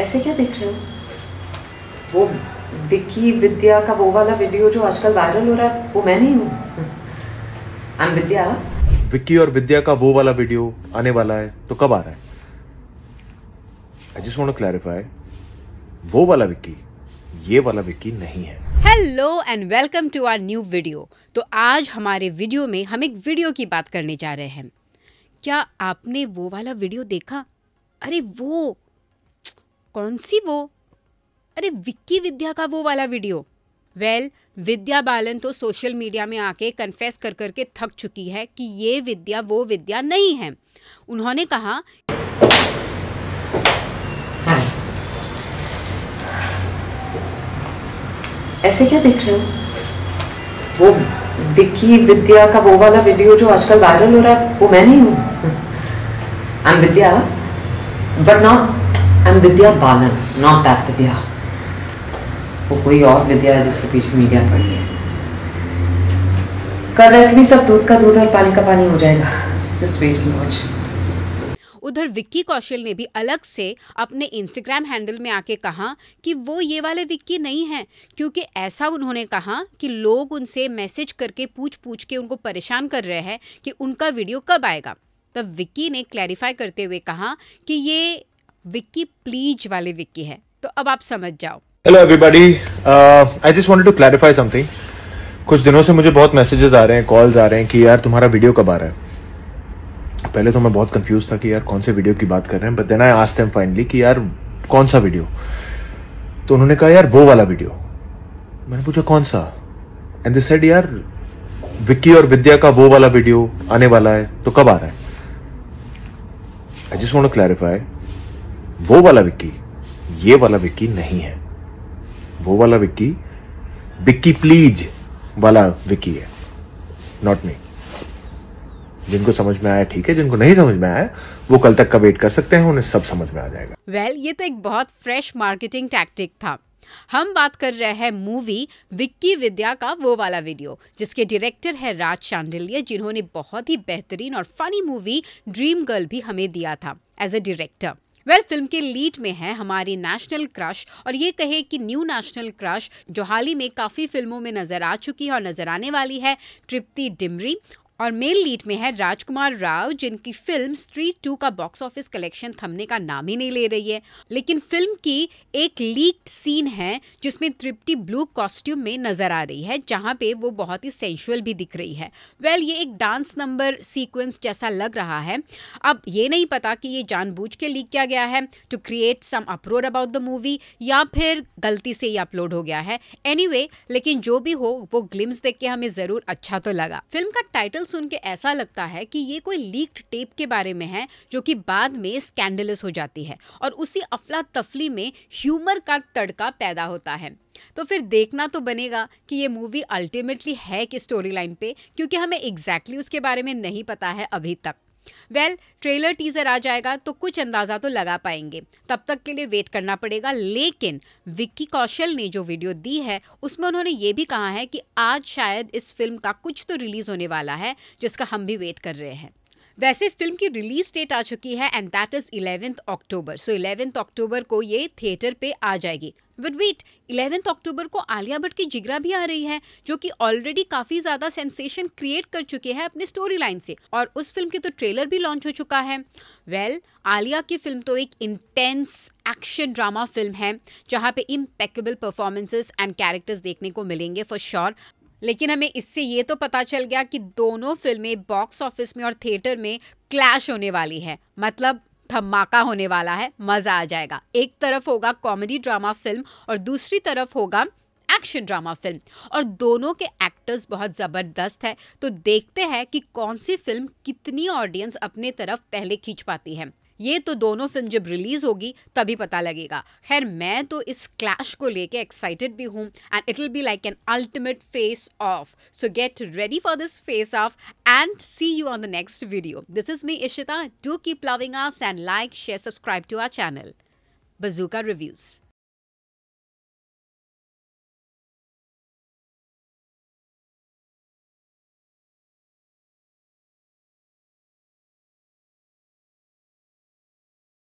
ऐसे क्या देख रहे हो वो विकी विद्या का वो वाला वीडियो जो आजकल वायरल हो रहा है वो मैं नहीं हूँ आई एम विद्या विक्की और विद्या का वो वाला वीडियो आने वाला है तो कब आ रहा है I just want to clarify वो वाला विक्की ये वाला विक्की नहीं है hello and welcome to our new video तो आज हमारे वीडियो में हम एक वीडियो की बात करने जा रहे हैं क्या आपने वो वाला वीडियो देखा अरे वो कौन सी वो अरे विक्की विद्या का वो वाला video well well, Vidya Balan तो सोशल मीडिया में आके कन्फेस कर करके थक चुकी है कि ये विद्या वो विद्या नहीं है उन्होंने कहा ऐसे क्या देख रहे हो वो विक्की विद्या का वो वाला वीडियो जो आजकल वायरल हो रहा है वो मैं नहीं हूँ I am hmm. Vidya but not I am Vidya Balan not that Vidya वो कोई और विद्या है जिसके पीछे मीडिया पड़ी है कल रेसिपी सब दूध का दूध और पानी का पानी हो जाएगा जस्ट वेट एंड वॉच उधर विक्की कौशल ने भी अलग से अपने इंस्टाग्राम हैंडल में आके कहा कि वो ये वाले विक्की नहीं हैं क्योंकि ऐसा उन्होंने कहा कि लोग उनसे मैसेज करके पूछ पूछ के उनको परेशान कर रहे हैं कि उनका वीडियो कब आएगा तब विक्की ने क्लैरिफाई करते हुए कहा कि ये विक्की प्लीज वाले विक्की है तो अब आप समझ जाओ hello everybody I just wanted to clarify something कुछ दिनों से मुझे बहुत मैसेजेस आ रहे हैं कॉल्स आ रहे हैं कि यार तुम्हारा वीडियो कब आ रहा है पहले तो मैं बहुत कंफ्यूज था कि यार कौन से वीडियो की बात कर रहे हैं but then I asked them finally कि यार कौन सा वीडियो तो उन्होंने कहा यार वो वाला वीडियो मैंने पूछा कौन सा एंड दे सेड यार विक्की और विद्या का वो वाला वीडियो आने वाला है तो कब आ रहा है I just want to clarify वो वाला विक्की ये वाला विक्की नहीं है वो वाला विक्की विक्की प्लीज वाला विक्की है नॉट मी जिनको समझ में आया ठीक है जिनको नहीं समझ में आया वो कल तक का वेट कर सकते हैं उन्हें सब समझ में आ जाएगा वेल well, ये तो एक बहुत फ्रेश मार्केटिंग टैक्टिक था हम बात कर रहे हैं मूवी विक्की विद्या का वो वाला वीडियो जिसके डायरेक्टर है राज शांडिल्य जिन्होंने बहुत ही बेहतरीन और फनी मूवी ड्रीम गर्ल भी हमें दिया था as a director well well, film के लीड में है हमारी नेशनल क्रश और ये कहे कि न्यू नेशनल क्रश जो हाल ही में काफ़ी फिल्मों में नज़र आ चुकी है और नज़र आने वाली है तृप्ति डिमरी और मेल लीड में है राजकुमार राव जिनकी फिल्म स्त्री टू का बॉक्स ऑफिस कलेक्शन थमने का नाम ही नहीं ले रही है लेकिन फिल्म की एक लीक्ड सीन है जिसमें तृप्ति ब्लू कॉस्ट्यूम में नजर आ रही है जहां पे वो बहुत ही सेंशुअल भी दिख रही है वेल well, ये एक डांस नंबर सीक्वेंस जैसा लग रहा है अब ये नहीं पता कि ये जानबूझ के लीक किया गया है to create some uproar about the movie या फिर गलती से ये अपलोड हो गया है एनी anyway, लेकिन जो भी हो वो ग्लिम्स देख के हमें ज़रूर अच्छा तो लगा फिल्म का टाइटल टाइटल सुन के ऐसा लगता है कि ये कोई लीक्ड टेप के बारे में है जो कि बाद में स्कैंडलस हो जाती है और उसी अफला तफली में ह्यूमर का तड़का पैदा होता है तो फिर देखना तो बनेगा कि ये मूवी अल्टीमेटली है कि स्टोरी लाइन पे क्योंकि हमें एग्जैक्टली exactly उसके बारे में नहीं पता है अभी तक वेल ट्रेलर टीज़र आ जाएगा तो कुछ अंदाज़ा तो लगा पाएंगे तब तक के लिए वेट करना पड़ेगा लेकिन विक्की कौशल ने जो वीडियो दी है उसमें उन्होंने ये भी कहा है कि आज शायद इस फिल्म का कुछ तो रिलीज़ होने वाला है जिसका हम भी वेट कर रहे हैं वैसे फिल्म की रिलीज डेट आ चुकी है and that is eleventh October so eleventh October को ये थिएटर पे आ जाएगी बट वेट इलेवेंथ अक्टूबर को आलिया भट्ट की जिगरा भी आ रही है जो कि ऑलरेडी काफी ज्यादा सेंसेशन क्रिएट कर चुके हैं अपने स्टोरी लाइन से और उस फिल्म के तो ट्रेलर भी लॉन्च हो चुका है वेल well, आलिया की फिल्म तो एक इंटेंस एक्शन ड्रामा फिल्म है जहाँ पे इम्पेकेबल परफॉर्मेंसेस एंड कैरेक्टर्स देखने को मिलेंगे फॉर श्योर लेकिन हमें इससे ये तो पता चल गया कि दोनों फिल्में बॉक्स ऑफिस में और थिएटर में क्लैश होने वाली है मतलब धमाका होने वाला है मज़ा आ जाएगा एक तरफ होगा कॉमेडी ड्रामा फिल्म और दूसरी तरफ होगा एक्शन ड्रामा फिल्म और दोनों के एक्टर्स बहुत ज़बरदस्त है तो देखते हैं कि कौन सी फिल्म कितनी ऑडियंस अपने तरफ पहले खींच पाती है ये तो दोनों फिल्म जब रिलीज़ होगी तभी पता लगेगा खैर मैं तो इस क्लैश को लेके एक्साइटेड भी हूँ and it will be like an ultimate face off so get ready for this face off and see you on the next video this is me Ishita do keep loving us and like share subscribe to our channel Bazooka reviews